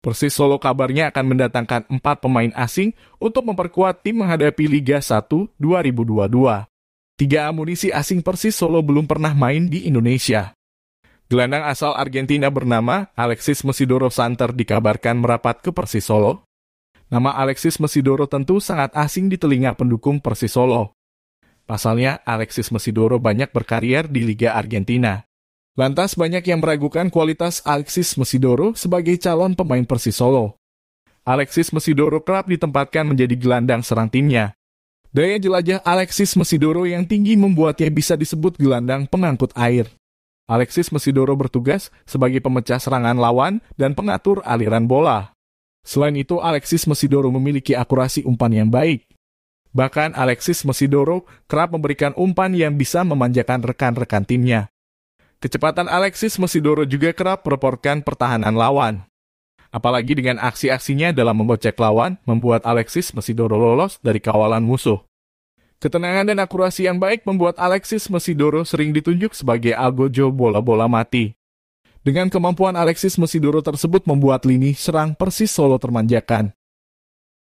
Persis Solo kabarnya akan mendatangkan empat pemain asing untuk memperkuat tim menghadapi Liga 1 2022. Tiga amunisi asing Persis Solo belum pernah main di Indonesia. Gelandang asal Argentina bernama Alexis Mesidoro Santer dikabarkan merapat ke Persis Solo. Nama Alexis Mesidoro tentu sangat asing di telinga pendukung Persis Solo. Pasalnya, Alexis Mesidoro banyak berkarier di Liga Argentina. Lantas banyak yang meragukan kualitas Alexis Mesidoro sebagai calon pemain Persis Solo. Alexis Mesidoro kerap ditempatkan menjadi gelandang serang timnya. Daya jelajah Alexis Mesidoro yang tinggi membuatnya bisa disebut gelandang pengangkut air. Alexis Mesidoro bertugas sebagai pemecah serangan lawan dan pengatur aliran bola. Selain itu, Alexis Mesidoro memiliki akurasi umpan yang baik. Bahkan Alexis Mesidoro kerap memberikan umpan yang bisa memanjakan rekan-rekan timnya. Kecepatan Alexis Mesidoro juga kerap mereporkan pertahanan lawan. Apalagi dengan aksi-aksinya dalam membocek lawan, membuat Alexis Mesidoro lolos dari kawalan musuh. Ketenangan dan akurasi yang baik membuat Alexis Mesidoro sering ditunjuk sebagai algojo bola-bola mati. Dengan kemampuan Alexis Mesidoro tersebut membuat lini serang Persis Solo termanjakan.